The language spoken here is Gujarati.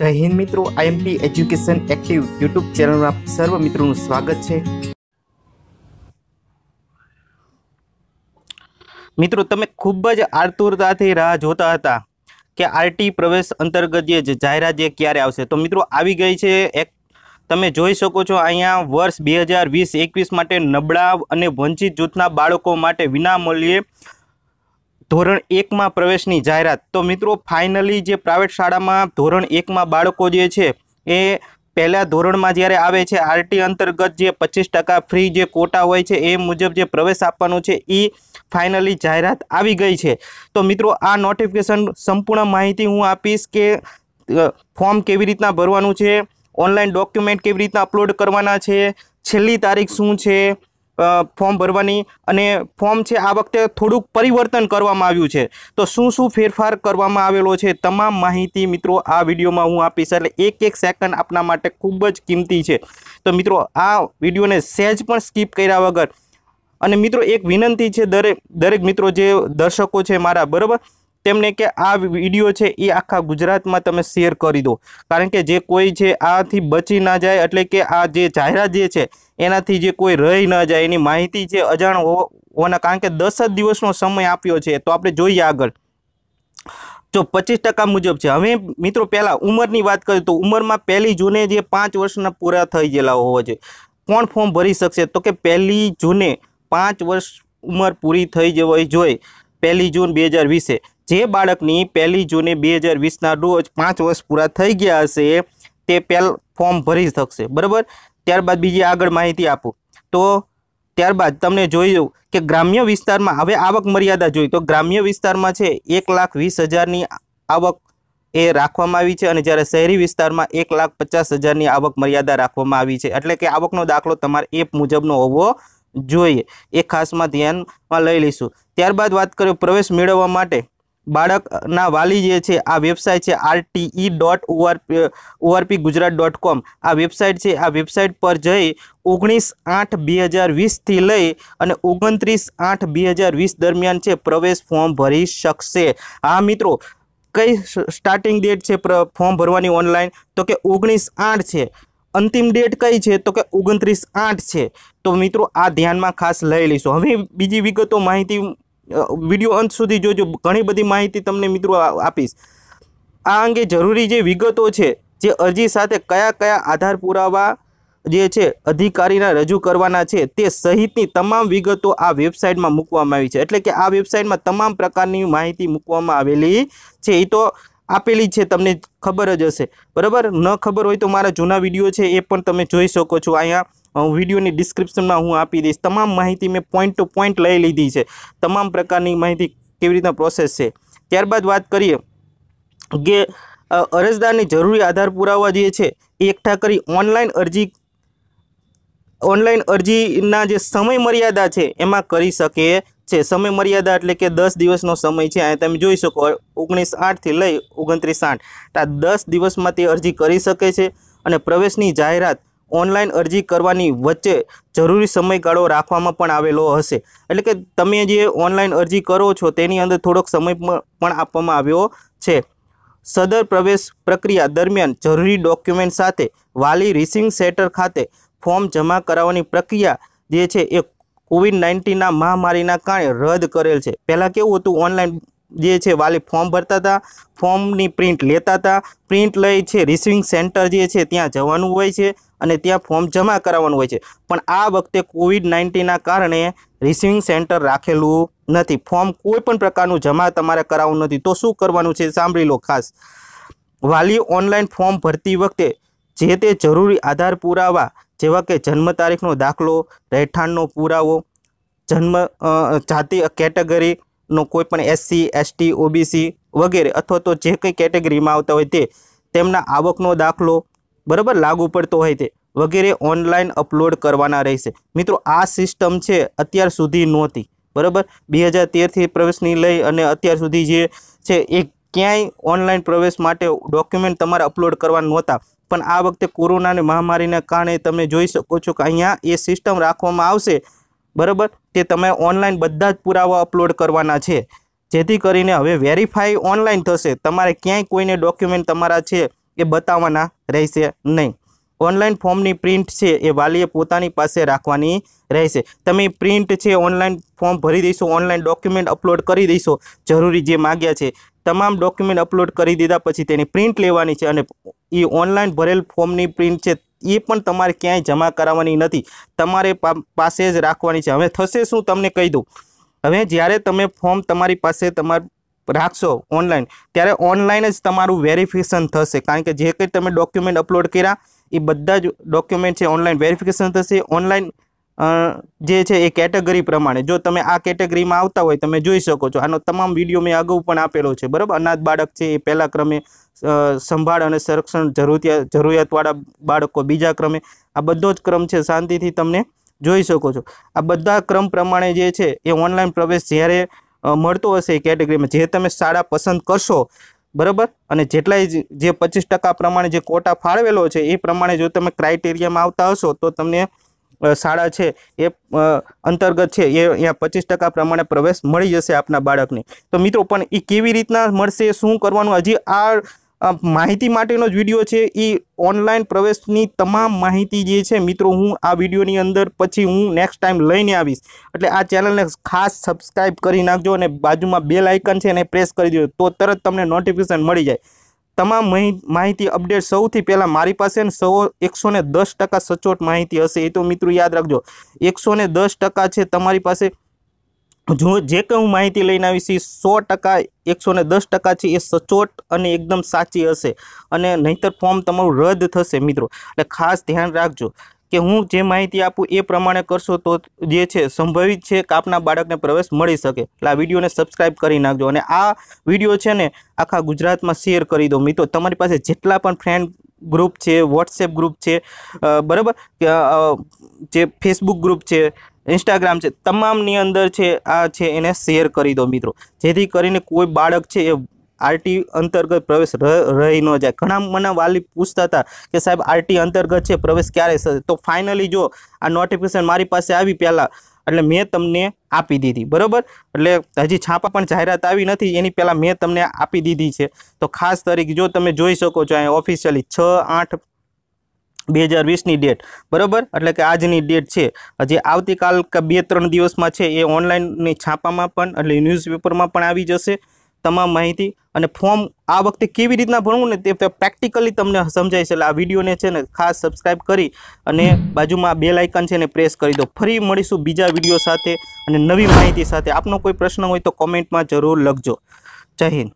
જય હિન્દ મિત્રો આઈએમપી એજ્યુકેશન એક્ટિવ યુટ્યુબ ચેનલમાં સર્વ મિત્રોનું સ્વાગત છે મિત્રો તમે ખૂબ જ આર્તુરતાથી રાહ જોતા હતા કે આરટી પ્રવેશ અંતર્ગત જે જાહેરાત જે ક્યારે આવશે તો મિત્રો આવી ગઈ છે એક તમે જોઈ શકો છો અહીંયા વર્ષ બે હજાર વીસ એકવીસ માટે નબળા અને વંચિત જૂથના બાળકો માટે વિનામૂલ્યે ધોરણ એકમાં પ્રવેશની જાહેરાત તો મિત્રો ફાઇનલી જે પ્રાઇવેટ શાળામાં ધોરણ એકમાં બાળકો જે છે એ પહેલાં ધોરણમાં જ્યારે આવે છે આરટી અંતર્ગત જે પચીસ ટકા ફ્રી જે કોટા હોય છે એ મુજબ જે પ્રવેશ આપવાનો છે એ ફાઇનલી જાહેરાત આવી ગઈ છે તો મિત્રો આ નોટિફિકેશન સંપૂર્ણ માહિતી હું આપીશ કે ફોર્મ કેવી રીતના ભરવાનું છે ઓનલાઈન ડોક્યુમેન્ટ કેવી રીતના અપલોડ કરવાના છે છેલ્લી તારીખ શું છે ફોર્મ ભરવાની અને ફોર્મ છે આ વખતે થોડુંક પરિવર્તન કરવામાં આવ્યું છે તો શું શું ફેરફાર કરવામાં આવેલો છે તમામ માહિતી મિત્રો આ વિડીયોમાં હું આપીશ એટલે એક એક સેકન્ડ આપના માટે ખૂબ જ કિંમતી છે તો મિત્રો આ વિડીયોને સહેજ પણ સ્કીપ કર્યા વગર અને મિત્રો એક વિનંતી છે દરેક દરેક મિત્રો જે દર્શકો છે મારા બરાબર તેમને કે આ વિડીયો છે એ આખા ગુજરાતમાં તમે શેર કરી દો કારણ કે જે કોઈ છે આથી બચી ના જાય એટલે કે આ જે જાહેરાત જે છે એનાથી જે કોઈ રહી ન જાય એની માહિતી છે અજાણ હોવાના કારણ કે દસ જ દિવસનો સમય આપ્યો છે તો આપણે જોઈએ આગળ જો પચીસ ટકા મુજબ છે હવે મિત્રો પહેલાં ઉંમરની વાત કરીએ તો ઉંમરમાં પહેલી જૂને જે પાંચ વર્ષના પૂરા થઈ ગયેલા હોવા છે કોણ ફોર્મ ભરી શકશે તો કે પહેલી જૂને પાંચ વર્ષ ઉંમર પૂરી થઈ જવી જોઈએ પહેલી જૂન બે હજાર વીસે જે બાળકની પહેલી જૂને બે હજાર વીસના રોજ પાંચ વર્ષ પૂરા થઈ ગયા હશે તે પહેલ ફોર્મ ભરી શકશે બરાબર ત્યારબાદ બીજી આગળ માહિતી આપો તો ત્યારબાદ તમને જોયું કે ગ્રામ્ય વિસ્તારમાં હવે આવક મર્યાદા જોઈ તો ગ્રામ્ય વિસ્તારમાં છે એક લાખ વીસ હજારની આવક એ રાખવામાં આવી છે અને જ્યારે શહેરી વિસ્તારમાં એક લાખ પચાસ હજારની આવક મર્યાદા રાખવામાં આવી છે એટલે કે આવકનો દાખલો તમારે એ મુજબનો હોવો જોઈએ એ ખાસમાં ધ્યાનમાં લઈ લઈશું ત્યારબાદ વાત કરું પ્રવેશ મેળવવા માટે બાળકના વાલી જે છે આ વેબસાઇટ છે RTE dot ORP ORP Gujarat dot com આ વેબસાઇટ છે આ વેબસાઇટ પર જઈ ઓગણીસ આઠ બે હજાર વીસથી લઈ અને ઓગણત્રીસ આઠ બે હજાર વીસ દરમિયાન છે પ્રવેશ ફોર્મ ભરી શકશે હા મિત્રો કઈ સ્ટાર્ટિંગ ડેટ છે ફોર્મ ભરવાની ઓનલાઈન તો કે ઓગણીસ આઠ છે અંતિમ ડેટ કઈ છે તો કે ઓગણત્રીસ આઠ છે તો મિત્રો આ ધ્યાનમાં ખાસ લઈ લઈશું હવે બીજી વિગતો માહિતી વિડીયો અંત સુધી જોજો ઘણી બધી માહિતી તમને મિત્રો આપીશ આ અંગે જરૂરી જે વિગતો છે જે અરજી સાથે કયા કયા આધાર પુરાવા જે છે અધિકારીના રજૂ કરવાના છે તે સહિતની તમામ વિગતો આ વેબસાઇટમાં મૂકવામાં આવી છે એટલે કે આ વેબસાઇટમાં તમામ પ્રકારની માહિતી મૂકવામાં આવેલી છે એ તો આપેલી છે તમને ખબર જ હશે બરાબર ન ખબર હોય તો મારા જૂના વિડીયો છે એ પણ તમે જોઈ શકો છો અહીંયા વિડીયોની ડિસ્ક્રિપ્શનમાં હું આપી દઈશ તમામ માહિતી મેં પોઈન્ટ ટુ પોઈન્ટ લઈ લીધી છે તમામ પ્રકારની માહિતી કેવી રીતના પ્રોસેસ છે ત્યારબાદ વાત કરીએ કે અરજદારની જરૂરી આધાર પુરાવા જે છે એ એકઠા કરી ઓનલાઈન અરજી ઓનલાઈન અરજીના જે સમય મર્યાદા છે એમાં કરી શકે છે સમય મર્યાદા એટલે કે દસ દિવસનો સમય છે અહીંયા તમે જોઈ શકો ઓગણીસ આઠથી લઈ ઓગણત્રીસ આઠ આ દસ દિવસમાં તે અરજી કરી શકે છે અને પ્રવેશની જાહેરાત ઓનલાઈન અરજી કરવાની વચ્ચે જરૂરી સમયગાળો રાખવામાં પણ આવેલો હશે એટલે કે તમે જે ઓનલાઈન અરજી કરો છો તેની અંદર થોડોક સમય પણ આપવામાં આવ્યો છે સદર પ્રવેશ પ્રક્રિયા દરમિયાન જરૂરી ડોક્યુમેન્ટ સાથે વાલી રિસિંગ સેન્ટર ખાતે ફોર્મ જમા કરાવવાની પ્રક્રિયા જે છે એ કોવિડ નાઇન્ટીનના મહામારીના કારણે રદ કરેલ છે પહેલાં કેવું હતું ઓનલાઈન જે છે વાલી ફોર્મ ભરતા હતા ફોર્મની પ્રિન્ટ લેતા હતા પ્રિન્ટ લઈ છે રિસિવિંગ સેન્ટર જે છે ત્યાં જવાનું હોય છે અને ત્યાં ફોર્મ જમા કરાવવાનું હોય છે પણ આ વખતે કોવિડ નાઇન્ટીનના કારણે રિસિવિંગ સેન્ટર રાખેલું નથી ફોર્મ કોઈ પણ પ્રકારનું જમા તમારે કરાવવું નથી તો શું કરવાનું છે સાંભળી લો ખાસ વાલી ઓનલાઈન ફોર્મ ભરતી વખતે જે તે જરૂરી આધાર પુરાવા જેવા કે જન્મ તારીખનો દાખલો રહેઠાણનો પુરાવો જન્મ જાતિ કેટેગરી નો કોઈપણ એસસી એસટી ઓબીસી વગેરે અથવા તો જે કંઈ કેટેગરીમાં આવતા હોય તે તેમના આવકનો દાખલો બરાબર લાગુ પડતો હોય તે વગેરે ઓનલાઈન અપલોડ કરવાના રહેશે મિત્રો આ સિસ્ટમ છે અત્યાર સુધી નહોતી બરાબર બે હજાર તેરથી પ્રવેશની લઈ અને અત્યાર સુધી જે છે એ ક્યાંય ઓનલાઈન પ્રવેશ માટે ડોક્યુમેન્ટ તમારે અપલોડ કરવા નહોતા પણ આ વખતે કોરોનાની મહામારીના કારણે તમે જોઈ શકો છો કે અહીંયા એ સિસ્ટમ રાખવામાં આવશે બરાબર તે તમે ઓનલાઈન બધા જ પુરાવા અપલોડ કરવાના છે જેથી કરીને હવે વેરીફાઈ ઓનલાઈન થશે તમારે ક્યાંય કોઈને ડોક્યુમેન્ટ તમારા છે એ બતાવવાના રહેશે નહીં ઓનલાઈન ફોર્મની પ્રિન્ટ છે એ વાલીએ પોતાની પાસે રાખવાની રહેશે તમે પ્રિન્ટ છે ઓનલાઈન ફોર્મ ભરી દઈશો ઓનલાઈન ડોક્યુમેન્ટ અપલોડ કરી દઈશો જરૂરી જે માગ્યા છે તમામ ડોક્યુમેન્ટ અપલોડ કરી દીધા પછી તેની પ્રિન્ટ લેવાની છે અને એ ઓનલાઈન ભરેલ ફોર્મની પ્રિન્ટ છે એ પણ તમારે ક્યાંય જમા કરાવવાની નથી તમારે પાસે જ રાખવાની છે હવે થશે શું તમને કહી દઉં હવે જ્યારે તમે ફોર્મ તમારી પાસે તમારે રાખશો ઓનલાઈન ત્યારે ઓનલાઈન જ તમારું વેરિફિકેશન થશે કારણ કે જે કંઈ તમે ડોક્યુમેન્ટ અપલોડ કર્યા એ બધા જ ડોક્યુમેન્ટ છે ઓનલાઈન વેરિફિકેશન થશે ઓનલાઈન જે છે એ કેટેગરી પ્રમાણે જો તમે આ કેટેગરીમાં આવતા હોય તમે જોઈ શકો છો આનો તમામ વિડીયો મેં અગાઉ પણ આપેલો છે બરાબર અનાથ બાળક છે એ પહેલા ક્રમે સંભાળ અને સંરક્ષણ જરૂરિયાત જરૂરિયાતવાળા બાળકો બીજા ક્રમે આ બધો જ ક્રમ છે શાંતિથી તમને જોઈ શકો છો આ બધા ક્રમ પ્રમાણે જે છે એ ઓનલાઈન પ્રવેશ જ્યારે મળતો હશે એ કેટેગરીમાં જે તમે શાળા પસંદ કરશો બરાબર અને જેટલાય જે પચીસ પ્રમાણે જે કોટા ફાળવેલો છે એ પ્રમાણે જો તમે ક્રાઇટેરિયામાં આવતા હશો તો તમને શાળા છે એ અંતર્ગત છે એ અહીંયા પચીસ ટકા પ્રમાણે પ્રવેશ મળી જશે આપના બાળકને તો મિત્રો પણ એ કેવી રીતના મળશે શું કરવાનું હજી આ માહિતી માટેનો જ વિડીયો છે એ ઓનલાઈન પ્રવેશની તમામ માહિતી જે છે મિત્રો હું આ વિડીયોની અંદર પછી હું નેક્સ્ટ ટાઈમ લઈને આવીશ એટલે આ ચેનલને ખાસ સબસ્ક્રાઈબ કરી નાખજો અને બાજુમાં બે લાઇકન છે એને પ્રેસ કરી દો તો તરત તમને નોટિફિકેશન મળી જાય તમામ માહિતી અપડેટ સૌથી પહેલાં મારી પાસે સૌ એકસો ને દસ ટકા સચોટ માહિતી હશે એ તો મિત્રો યાદ રાખજો એકસો ને દસ ટકા છે તમારી પાસે જો જે કંઈ હું માહિતી લઈને આવીશ એ સો ટકા એકસો ને દસ ટકા છે એ સચોટ અને એકદમ સાચી હશે અને નહીંતર ફોર્મ તમારું રદ થશે મિત્રો એટલે ખાસ ધ્યાન રાખજો કે હું જે માહિતી આપું એ પ્રમાણે કરશો તો જે છે સંભવિત છે કાપના બાળકને પ્રવેશ મળી શકે એટલે આ વિડીયોને સબસ્ક્રાઈબ કરી નાખજો અને આ વિડીયો છે ને આખા ગુજરાતમાં શેર કરી દો મિત્રો તમારી પાસે જેટલા પણ ફ્રેન્ડ ગ્રુપ છે વોટ્સએપ ગ્રુપ છે બરાબર જે ફેસબુક ગ્રુપ છે ઇન્સ્ટાગ્રામ છે તમામની અંદર છે આ છે એને શેર કરી દો મિત્રો જેથી કરીને કોઈ બાળક છે એ આરટી અંતર્ગત પ્રવેશ રહી ન જાય ઘણા મને વાલી પૂછતા હતા કે સાહેબ આરટી અંતર્ગત છે પ્રવેશ ક્યારે થશે તો ફાઇનલી જો આ નોટિફિકેશન મારી પાસે આવી પહેલાં એટલે મેં તમને આપી દીધી બરાબર એટલે હજી છાપા પણ જાહેરાત આવી નથી એની પહેલાં મેં તમને આપી દીધી છે તો ખાસ તરીકે જો તમે જોઈ શકો છો અહીંયા ઓફિશિયલી છ આઠ બે હજાર વીસની ડેટ બરાબર એટલે કે આજની ડેટ છે હજી આવતીકાલ કે બે ત્રણ દિવસમાં છે એ ઓનલાઈનની છાપામાં પણ એટલે ન્યૂઝપેપરમાં પણ આવી જશે તમામ માહિતી અને ફોર્મ આ વખતે કેવી રીતના ભણવું ને તે પ્રેક્ટિકલી તમને સમજાય છે એટલે આ વિડીયોને છે ને ખાસ સબસ્ક્રાઈબ કરી અને બાજુમાં બે લાઇકન છે ને પ્રેસ કરી દો ફરી મળીશું બીજા વિડીયો સાથે અને નવી માહિતી સાથે આપનો કોઈ પ્રશ્ન હોય તો કોમેન્ટમાં જરૂર લખજો જય હિન્દ